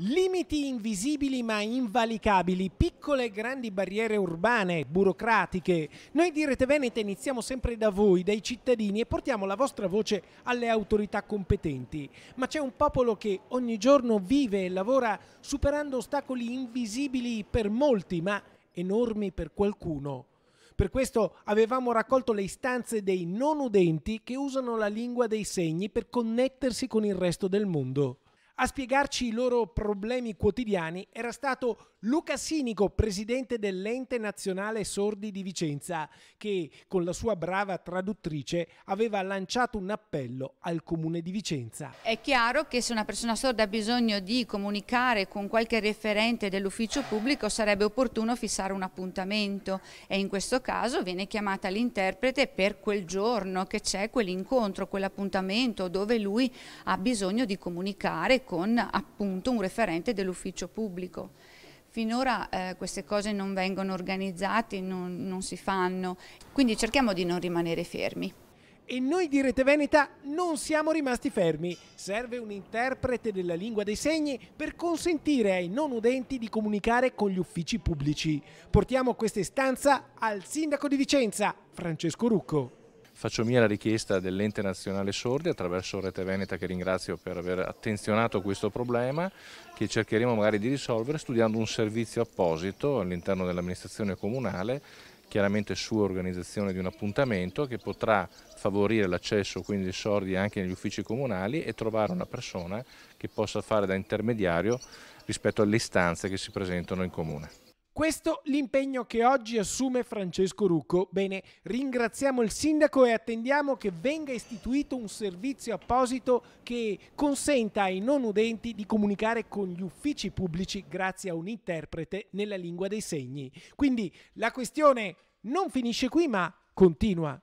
Limiti invisibili ma invalicabili, piccole e grandi barriere urbane, burocratiche. Noi di Rete Veneta iniziamo sempre da voi, dai cittadini, e portiamo la vostra voce alle autorità competenti. Ma c'è un popolo che ogni giorno vive e lavora superando ostacoli invisibili per molti, ma enormi per qualcuno. Per questo avevamo raccolto le istanze dei non udenti che usano la lingua dei segni per connettersi con il resto del mondo. A spiegarci i loro problemi quotidiani era stato Luca Sinico, presidente dell'Ente Nazionale Sordi di Vicenza, che con la sua brava traduttrice aveva lanciato un appello al comune di Vicenza. È chiaro che se una persona sorda ha bisogno di comunicare con qualche referente dell'ufficio pubblico sarebbe opportuno fissare un appuntamento e in questo caso viene chiamata l'interprete per quel giorno che c'è quell'incontro, quell'appuntamento dove lui ha bisogno di comunicare con appunto un referente dell'ufficio pubblico. Finora eh, queste cose non vengono organizzate, non, non si fanno, quindi cerchiamo di non rimanere fermi. E noi di Rete Veneta non siamo rimasti fermi. Serve un interprete della lingua dei segni per consentire ai non udenti di comunicare con gli uffici pubblici. Portiamo questa istanza al sindaco di Vicenza, Francesco Rucco. Faccio mia la richiesta dell'Ente Nazionale Sordi attraverso Rete Veneta che ringrazio per aver attenzionato questo problema che cercheremo magari di risolvere studiando un servizio apposito all'interno dell'amministrazione comunale chiaramente su organizzazione di un appuntamento che potrà favorire l'accesso quindi dei sordi anche negli uffici comunali e trovare una persona che possa fare da intermediario rispetto alle istanze che si presentano in comune. Questo l'impegno che oggi assume Francesco Rucco. Bene, ringraziamo il sindaco e attendiamo che venga istituito un servizio apposito che consenta ai non udenti di comunicare con gli uffici pubblici grazie a un interprete nella lingua dei segni. Quindi la questione non finisce qui, ma continua.